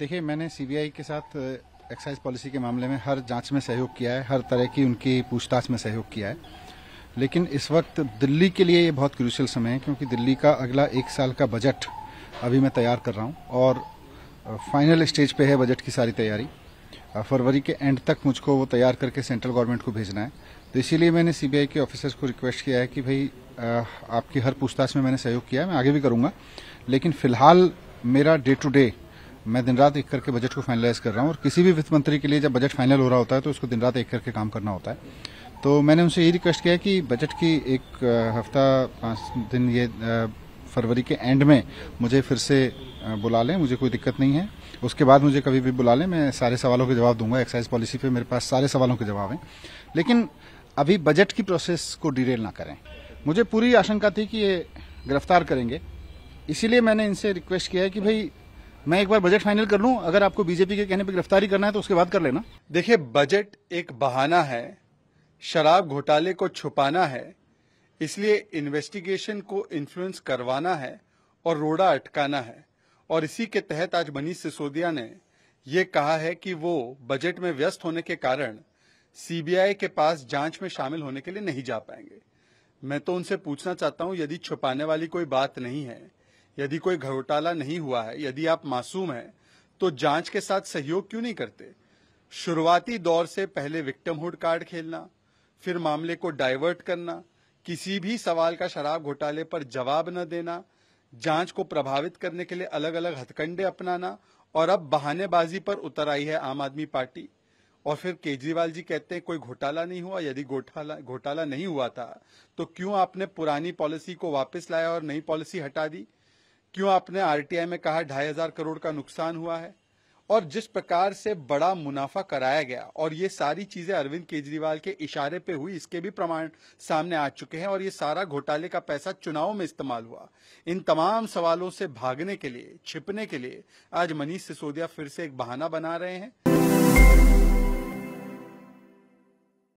देखिए मैंने सीबीआई के साथ एक्साइज पॉलिसी के मामले में हर जांच में सहयोग किया है हर तरह की उनकी पूछताछ में सहयोग किया है लेकिन इस वक्त दिल्ली के लिए ये बहुत क्रूशल समय है क्योंकि दिल्ली का अगला एक साल का बजट अभी मैं तैयार कर रहा हूँ और फाइनल स्टेज पे है बजट की सारी तैयारी फरवरी के एंड तक मुझको वो तैयार करके सेंट्रल गवर्नमेंट को भेजना है तो इसीलिए मैंने सीबीआई के ऑफिसर्स को रिक्वेस्ट किया है कि भाई आपकी हर पूछताछ में मैंने सहयोग किया है मैं आगे भी करूँगा लेकिन फिलहाल मेरा डे टू डे मैं दिन रात एक करके बजट को फाइनलाइज कर रहा हूँ और किसी भी वित्त मंत्री के लिए जब बजट फाइनल हो रहा होता है तो उसको दिन रात एक करके काम करना होता है तो मैंने उनसे ये रिक्वेस्ट किया कि बजट की एक हफ्ता पाँच दिन ये फरवरी के एंड में मुझे फिर से बुला लें मुझे कोई दिक्कत नहीं है उसके बाद मुझे कभी भी बुला लें मैं सारे सवालों के जवाब दूंगा एक्साइज पॉलिसी पे मेरे पास सारे सवालों के जवाब हैं लेकिन अभी बजट की प्रोसेस को डिटेल ना करें मुझे पूरी आशंका थी कि ये गिरफ्तार करेंगे इसीलिए मैंने इनसे रिक्वेस्ट किया है कि भाई मैं एक बार बजट फाइनल कर लूं अगर आपको बीजेपी के कहने पर गिरफ्तारी करना है तो उसके बाद कर लेना देखिए बजट एक बहाना है शराब घोटाले को छुपाना है इसलिए इन्वेस्टिगेशन को इन्फ्लुएंस करवाना है और रोड़ा अटकाना है और इसी के तहत आज मनीष सिसोदिया ने ये कहा है कि वो बजट में व्यस्त होने के कारण सीबीआई के पास जांच में शामिल होने के लिए नहीं जा पाएंगे मैं तो उनसे पूछना चाहता हूं यदि छुपाने वाली कोई बात नहीं है यदि कोई घोटाला नहीं हुआ है यदि आप मासूम हैं तो जांच के साथ सहयोग क्यों नहीं करते शुरुआती दौर से पहले विक्टमहुड कार्ड खेलना फिर मामले को डाइवर्ट करना किसी भी सवाल का शराब घोटाले पर जवाब न देना जांच को प्रभावित करने के लिए अलग अलग हथकंडे अपनाना और अब बहानेबाजी पर उतर आई है आम आदमी पार्टी और फिर केजरीवाल जी कहते हैं कोई घोटाला नहीं हुआ यदि घोटाला घोटाला नहीं हुआ था तो क्यों आपने पुरानी पॉलिसी को वापस लाया और नई पॉलिसी हटा दी क्यों आपने आरटीआई में कहा ढाई हजार करोड़ का नुकसान हुआ है और जिस प्रकार से बड़ा मुनाफा कराया गया और ये सारी चीजें अरविंद केजरीवाल के इशारे पे हुई इसके भी प्रमाण सामने आ चुके हैं और ये सारा घोटाले का पैसा चुनाव में इस्तेमाल हुआ इन तमाम सवालों से भागने के लिए छिपने के लिए आज मनीष सिसोदिया फिर से एक बहाना बना रहे हैं